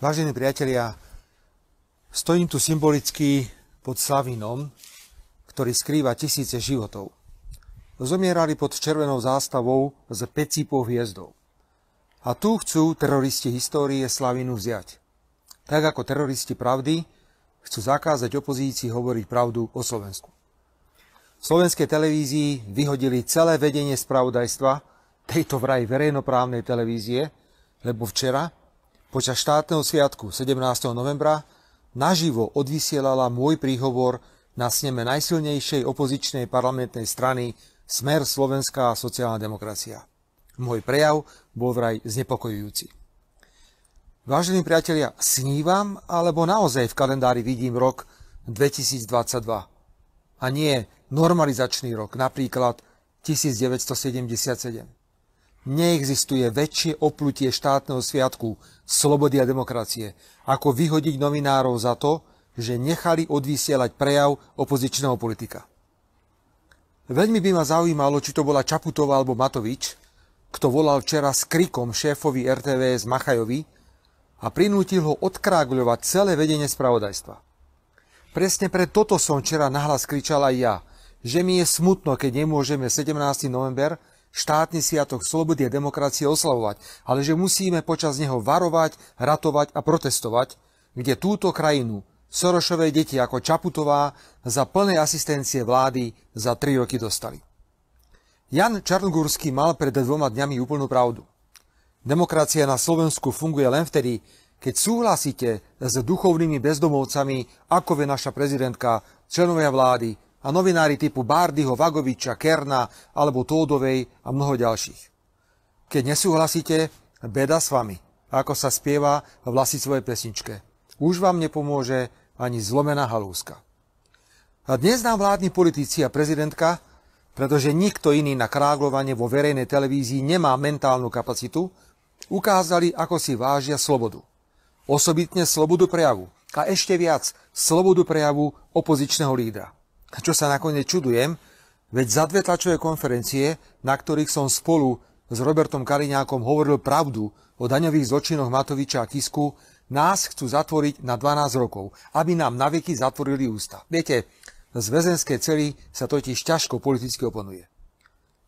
Vážení priatelia, stojím tu symbolicky pod Slavinom, ktorý skrýva tisíce životov. Zomierali pod červenou zástavou s pecípou hviezdou. A tu chcú teroristi histórie Slavinu vziať. Tak ako teroristi pravdy chcú zakázať opozícii hovoriť pravdu o Slovensku. V slovenskej televízii vyhodili celé vedenie spravodajstva tejto vraj verejnoprávnej televízie, lebo včera počas štátneho sviatku 17. novembra naživo odvysielala môj príhovor na sneme najsilnejšej opozičnej parlamentnej strany Smer Slovenská sociálna demokracia. Môj prejav bol vraj znepokojujúci. Vážení priatelia, snívam alebo naozaj v kalendári vidím rok 2022 a nie normalizačný rok, napríklad 1977. Neexistuje väčšie oplutie štátneho sviatku slobody a demokracie, ako vyhodiť novinárov za to, že nechali odvysielať prejav opozičného politika. Veľmi by ma zaujímalo, či to bola Čaputová alebo Matovič, kto volal včera s krikom šéfovi RTVS Machajovi a prinútil ho odkrágľovať celé vedenie spravodajstva. Presne pre toto som včera nahlas kričal aj ja, že mi je smutno, keď nemôžeme 17. november štátny sviatok slobody a demokracie oslavovať, ale že musíme počas neho varovať, ratovať a protestovať, kde túto krajinu Sorošové deti ako Čaputová za plnej asistencie vlády za tri roky dostali. Jan Čarnogurský mal pred dvoma dňami úplnú pravdu. Demokracia na Slovensku funguje len vtedy, keď súhlasíte s duchovnými bezdomovcami, ako je naša prezidentka, členovia vlády, a novinári typu Bardyho, Vagoviča, Kerna alebo Tódovej a mnoho ďalších. Keď nesúhlasíte, beda s vami, ako sa spieva v vlasi svojej pesničke. Už vám nepomôže ani zlomená halúska. A dnes nám vládni politici a prezidentka, pretože nikto iný na kráglovanie vo verejnej televízii nemá mentálnu kapacitu, ukázali, ako si vážia slobodu. Osobitne slobodu prejavu a ešte viac slobodu prejavu opozičného lídra čo sa nakoniec čudujem, veď za dve tlačové konferencie, na ktorých som spolu s Robertom Kariňákom hovoril pravdu o daňových zločinoch Matoviča a Kisku, nás chcú zatvoriť na 12 rokov, aby nám naveky zatvorili ústa. Viete, z väzenskej cely sa totiž ťažko politicky oponuje.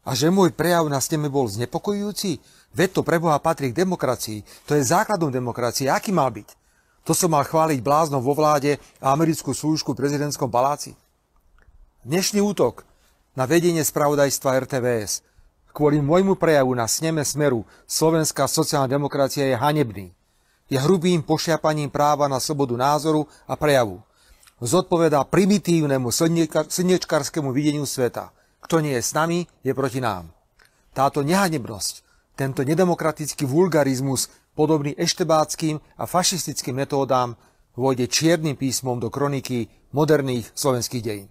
A že môj prejav na steme bol znepokojujúci? Veď to preboha patrí k demokracii. To je základom demokracie. Aký má byť? To som mal chváliť bláznom vo vláde a americkú služku v prezidentskom paláci. Dnešný útok na vedenie spravodajstva RTVS kvôli môjmu prejavu na sneme smeru Slovenská sociálna demokracia je hanebný. Je hrubým pošiapaním práva na slobodu názoru a prejavu. Zodpovedá primitívnemu slnečkarskému videniu sveta. Kto nie je s nami, je proti nám. Táto nehanebnosť, tento nedemokratický vulgarizmus, podobný eštebáckým a fašistickým metódám, vôjde čiernym písmom do kroniky moderných slovenských dejín.